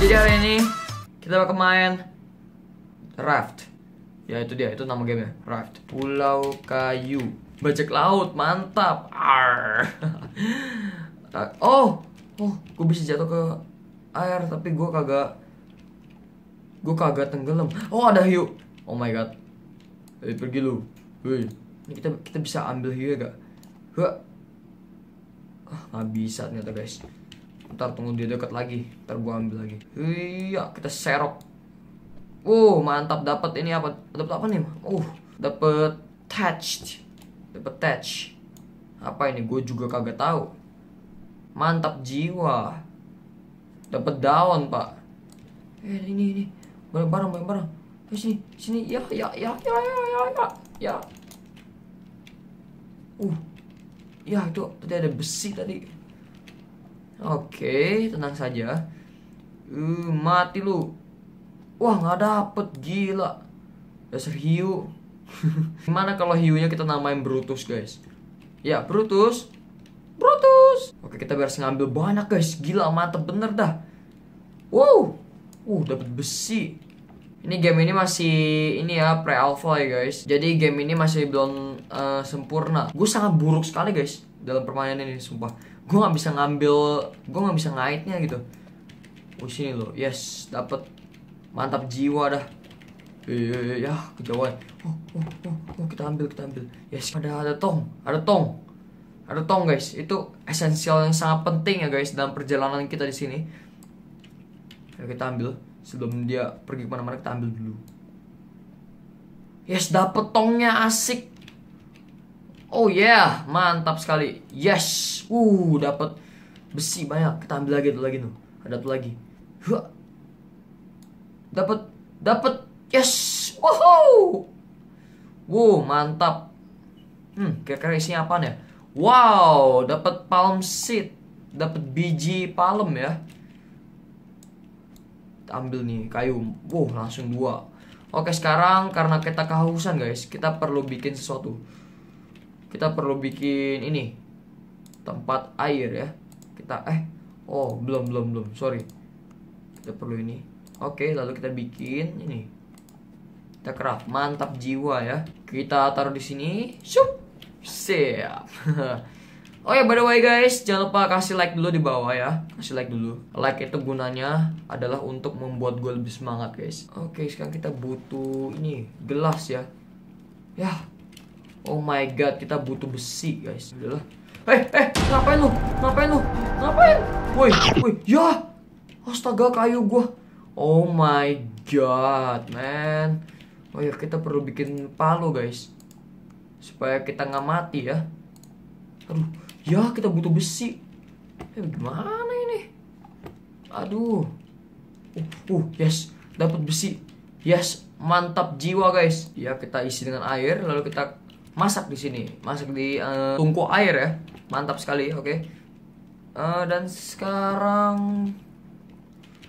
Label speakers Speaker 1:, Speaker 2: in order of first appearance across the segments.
Speaker 1: Jadi hari ini kita bakal main Raft. Ya itu dia, itu nama game gamenya Raft. Pulau Kayu. Bajak laut, mantap. Arr. oh, oh, gue bisa jatuh ke air tapi gue kagak gue kagak tenggelam. Oh ada hiu. Oh my god. Ayo pergi lu. Wih, ini kita kita bisa ambil hiu ya gak? Hah. Ah, gak bisa ternyata guys ntar tunggu dia dekat lagi ntar gua ambil lagi iya kita serok uh mantap dapat ini apa dapat apa nih uh dapat touched dapat touch apa ini gue juga kagak tahu mantap jiwa dapat daun pak eh ini ini barang barang barang barang eh, sini sini ya ya ya ya ya ya ya ya uh ya itu tadi ada besi tadi Oke, tenang saja. Uh, mati lu. Wah, nggak dapet gila. Dasar hiu. Gimana kalau hiunya kita namain Brutus, guys? Ya, Brutus. Brutus. Oke, kita harus ngambil banyak, guys. Gila, mantep bener dah. Wow. Uh, dapat besi. Ini game ini masih ini ya pre-alpha ya guys. Jadi game ini masih belum uh, sempurna. Gue sangat buruk sekali guys dalam permainan ini sumpah gue nggak bisa ngambil gue nggak bisa ngaitnya gitu oh sini loh yes dapat mantap jiwa dah iya ya kejauhan oh, oh, oh, oh, kita ambil kita ambil yes ada ada tong ada tong ada tong guys itu esensial yang sangat penting ya guys dalam perjalanan kita di sini Ayo kita ambil sebelum dia pergi kemana-mana kita ambil dulu yes dapet tongnya asik Oh yeah, mantap sekali. Yes. Uh, dapat besi banyak. Kita ambil lagi tuh lagi tuh. Ada tuh lagi. Huh. Dapat dapat. Yes. Wow. Wow, mantap. Hmm, kira-kira isinya apa ya? Wow, dapat palm seed. Dapat biji palem ya. Kita ambil nih kayu. Wow, langsung dua. Oke, sekarang karena kita kehausan, guys, kita perlu bikin sesuatu kita perlu bikin ini tempat air ya kita eh oh belum belum belum sorry kita perlu ini oke lalu kita bikin ini kita kerap mantap jiwa ya kita taruh di sini sup siap Oh ya, by the way guys, jangan lupa kasih like dulu di bawah ya. Kasih like dulu. Like itu gunanya adalah untuk membuat gue lebih semangat guys. Oke, okay, sekarang kita butuh ini gelas ya. Ya, Oh my god, kita butuh besi, guys. Udahlah. Eh, eh, ngapain lu? Ngapain lu? Ngapain? Woi, woi, ya. Astaga, kayu gua. Oh my god, man. Oh ya, kita perlu bikin palu, guys. Supaya kita nggak mati ya. Aduh, ya kita butuh besi. Eh, gimana ini? Aduh. Uh, uh, yes, dapat besi. Yes, mantap jiwa, guys. Ya, kita isi dengan air lalu kita masak di sini masak di uh, tungku air ya mantap sekali oke okay. uh, eh, dan sekarang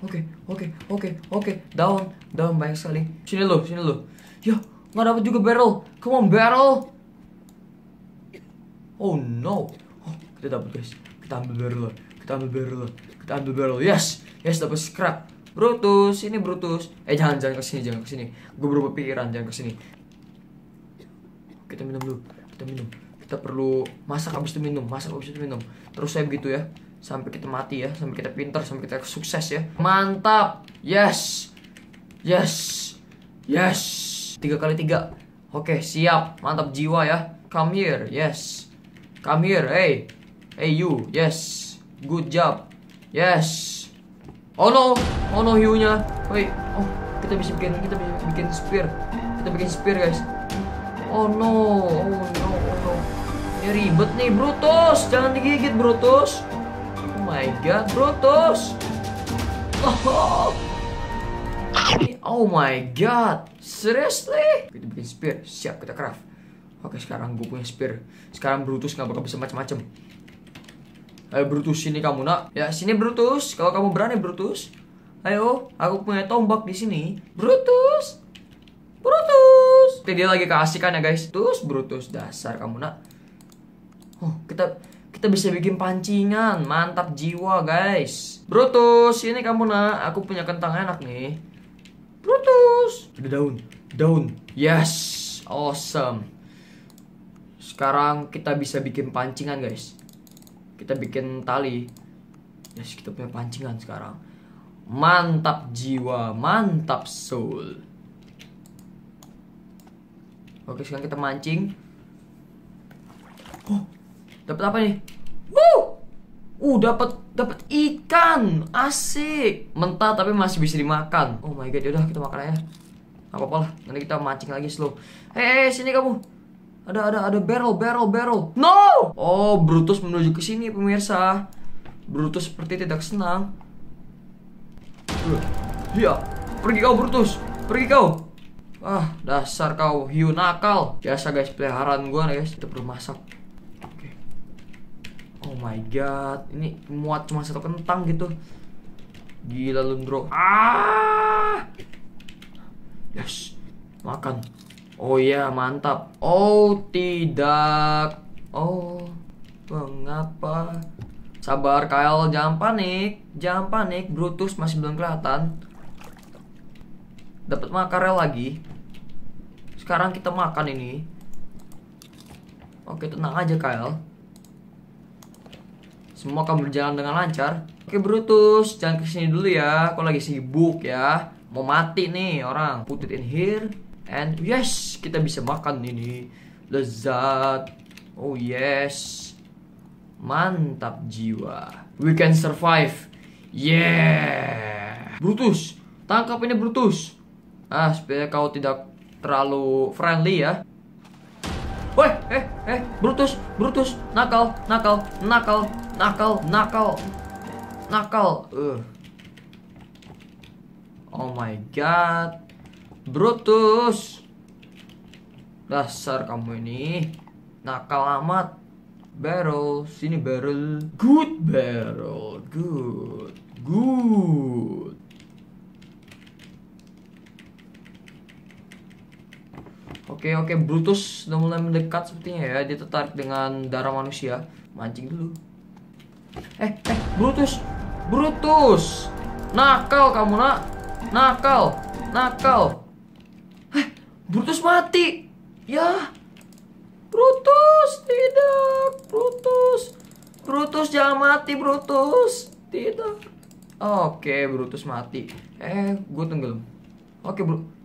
Speaker 1: oke okay, oke okay, oke okay, oke okay. daun daun banyak sekali sini lo sini lo ya nggak dapat juga barrel come on barrel oh no oh, kita dapat guys kita ambil barrel kita ambil barrel kita ambil barrel yes yes dapat scrap Brutus, ini Brutus. Eh jangan jangan kesini, jangan kesini. Gue berubah pikiran, jangan kesini kita minum dulu kita minum kita perlu masak habis itu minum masak habis itu minum terus saya begitu ya sampai kita mati ya sampai kita pinter sampai kita sukses ya mantap yes yes yes tiga kali tiga oke siap mantap jiwa ya come here yes come here hey hey you yes good job yes oh no oh no hiunya wait oh kita bisa bikin kita bisa bikin spear kita bikin spear guys Oh no, oh no, oh no. Ini ribet nih, Brutus. Jangan digigit, Brutus. Oh my god, Brutus. Oh, oh my god, seriously? Kita bikin spear, siap kita craft. Oke, sekarang gue punya spear. Sekarang Brutus nggak bakal bisa macam-macam. Ayo Brutus sini kamu nak. Ya sini Brutus, kalau kamu berani Brutus. Ayo, aku punya tombak di sini. Brutus, Terus dia lagi keasikan ya guys. Terus Brutus dasar kamu nak. Oh, kita kita bisa bikin pancingan. Mantap jiwa guys. Brutus, ini kamu nak. Aku punya kentang enak nih. Brutus. Ada daun. Daun. Yes. Awesome. Sekarang kita bisa bikin pancingan guys. Kita bikin tali. Yes, kita punya pancingan sekarang. Mantap jiwa, mantap soul. Oke sekarang kita mancing Oh Dapat apa nih? Woo! Uh dapat dapat ikan asik mentah tapi masih bisa dimakan. Oh my god udah kita makan aja. Apa apa lah nanti kita mancing lagi slow. Hei hey, sini kamu ada ada ada barrel barrel barrel. No. Oh Brutus menuju ke sini pemirsa. Brutus seperti tidak senang. Iya pergi kau Brutus pergi kau Ah, dasar kau hiu nakal. Biasa guys peliharaan gua guys. Kita perlu masak. Oke. Okay. Oh my god, ini muat cuma satu kentang gitu. Gila lu, Bro. Ah! Yes. Makan. Oh iya, yeah, mantap. Oh, tidak. Oh, mengapa? Sabar, Kyle. Jangan panik. Jangan panik. Brutus masih belum kelihatan dapat makarel lagi sekarang kita makan ini. Oke, tenang aja Kyle. Semua akan berjalan dengan lancar. Oke Brutus, jangan kesini dulu ya. aku lagi sibuk ya. Mau mati nih orang. Put it in here. And yes, kita bisa makan ini. Lezat. Oh yes. Mantap jiwa. We can survive. Yeah. Brutus, tangkap ini Brutus. Ah, supaya kau tidak terlalu friendly ya. Woi, eh, eh, Brutus, Brutus, nakal, nakal, nakal, nakal, nakal, nakal. Uh. Oh my god, Brutus, dasar kamu ini nakal amat. Barrel, sini barrel, good barrel, good, good. Oke oke Brutus sudah mulai mendekat sepertinya ya dia tertarik dengan darah manusia mancing dulu. Eh eh Brutus Brutus nakal kamu nak nakal nakal. Eh Brutus mati ya Brutus tidak Brutus Brutus jangan mati Brutus tidak. Oke Brutus mati. Eh gue tenggelam. Oke Brutus